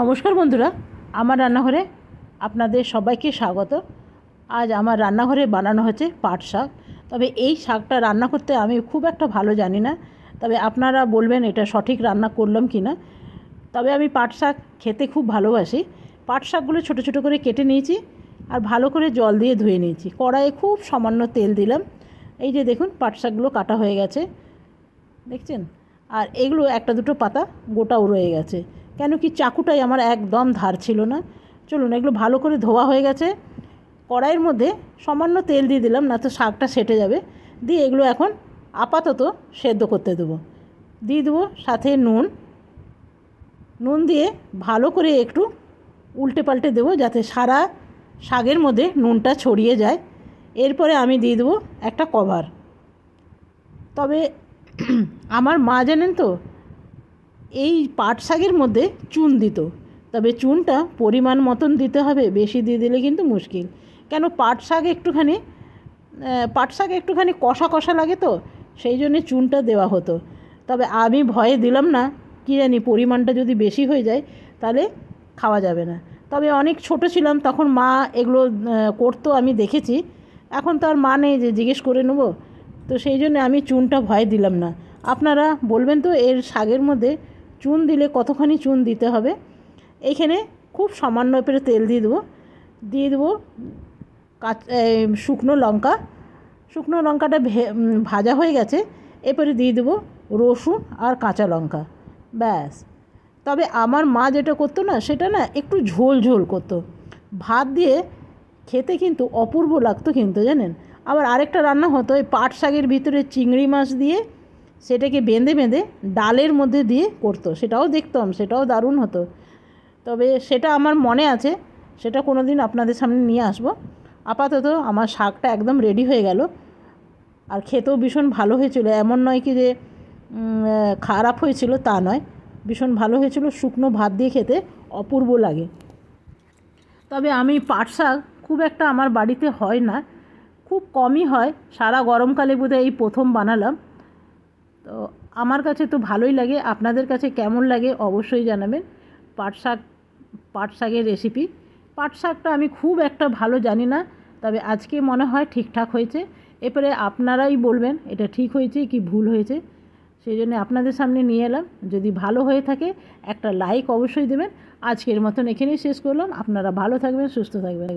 নমস্কার বন্ধুরা আমার রান্নাঘরে আপনাদের সবাইকে স্বাগত আজ আমার রান্নাঘরে বানানো হচ্ছে পাট শাক তবে এই শাকটা রান্না করতে আমি খুব একটা ভালো জানি না তবে আপনারা বলবেন এটা সঠিক রান্না করলাম কি না তবে আমি পাট শাক খেতে খুব ভালোবাসি পাট শাকগুলো ছোটো ছোটো করে কেটে নিয়েছি আর ভালো করে জল দিয়ে ধুয়ে নিয়েছি কড়াইয়ে খুব সামান্য তেল দিলাম এই যে দেখুন পাট শাকগুলো কাটা হয়ে গেছে দেখছেন আর এগুলো একটা দুটো পাতা গোটাও রয়ে গেছে কেন কি চাকুটাই আমার একদম ধার ছিল না চলুন এগুলো ভালো করে ধোয়া হয়ে গেছে কড়াইয়ের মধ্যে সামান্য তেল দিয়ে দিলাম না তো শাকটা সেটে যাবে দিয়ে এগুলো এখন আপাতত সেদ্ধ করতে দেবো দিয়ে দেবো সাথে নুন নুন দিয়ে ভালো করে একটু উল্টে পাল্টে দেবো যাতে সারা শাকের মধ্যে নুনটা ছড়িয়ে যায় এরপরে আমি দিয়ে দেবো একটা কভার তবে আমার মা জানেন তো এই পাট শাকের মধ্যে চুন দিত তবে চুনটা পরিমাণ মতন দিতে হবে বেশি দিয়ে দিলে কিন্তু মুশকিল কেন পাট শাক একটুখানি পাট শাক একটুখানি কষা কষা লাগে তো সেই জন্যে চুনটা দেওয়া হতো তবে আমি ভয়ে দিলাম না কী জানি পরিমাণটা যদি বেশি হয়ে যায় তাহলে খাওয়া যাবে না তবে অনেক ছোট ছিলাম তখন মা এগুলো করতো আমি দেখেছি এখন তো আর মা নেই যে জিজ্ঞেস করে নেবো তো সেই জন্য আমি চুনটা ভয় দিলাম না আপনারা বলবেন তো এর শাকের মধ্যে চুন দিলে কতখানি চুন দিতে হবে এইখানে খুব সামান্য পেরে তেল দিয়ে দেবো দিয়ে দেবো কাঁচ শুকনো লঙ্কা শুকনো লঙ্কাটা ভাজা হয়ে গেছে এরপরে দিয়ে দেবো রসুন আর কাঁচা লঙ্কা ব্যাস তবে আমার মা যেটা করতো না সেটা না একটু ঝোল ঝোল করতো ভাত দিয়ে খেতে কিন্তু অপূর্ব লাগতো কিন্তু জানেন আবার আরেকটা রান্না হতো ওই পাট শাকের ভিতরে চিংড়ি মাছ দিয়ে সেটাকে বেঁধে বেঁধে ডালের মধ্যে দিয়ে করতো সেটাও দেখতাম সেটাও দারুণ হতো তবে সেটা আমার মনে আছে সেটা কোনো দিন আপনাদের সামনে নিয়ে আসবো আপাতত আমার শাকটা একদম রেডি হয়ে গেল আর খেতেও ভীষণ ভালো হয়েছিল এমন নয় কি যে খারাপ হয়েছিল তা নয় ভীষণ ভালো হয়েছিল শুকনো ভাত দিয়ে খেতে অপূর্ব লাগে তবে আমি পাট শাক খুব একটা আমার বাড়িতে হয় না খুব কমই হয় সারা গরমকালে বোধহয় এই প্রথম বানালাম তো আমার কাছে তো ভালোই লাগে আপনাদের কাছে কেমন লাগে অবশ্যই জানাবেন পাট শাক পাট শাকের রেসিপি পাট শাকটা আমি খুব একটা ভালো জানি না তবে আজকে মনে হয় ঠিকঠাক হয়েছে এরপরে আপনারাই বলবেন এটা ঠিক হয়েছে কি ভুল হয়েছে সেই জন্য আপনাদের সামনে নিয়ে এলাম যদি ভালো হয়ে থাকে একটা লাইক অবশ্যই দেবেন আজকের মতন এখানেই শেষ করলাম আপনারা ভালো থাকবেন সুস্থ থাকবেন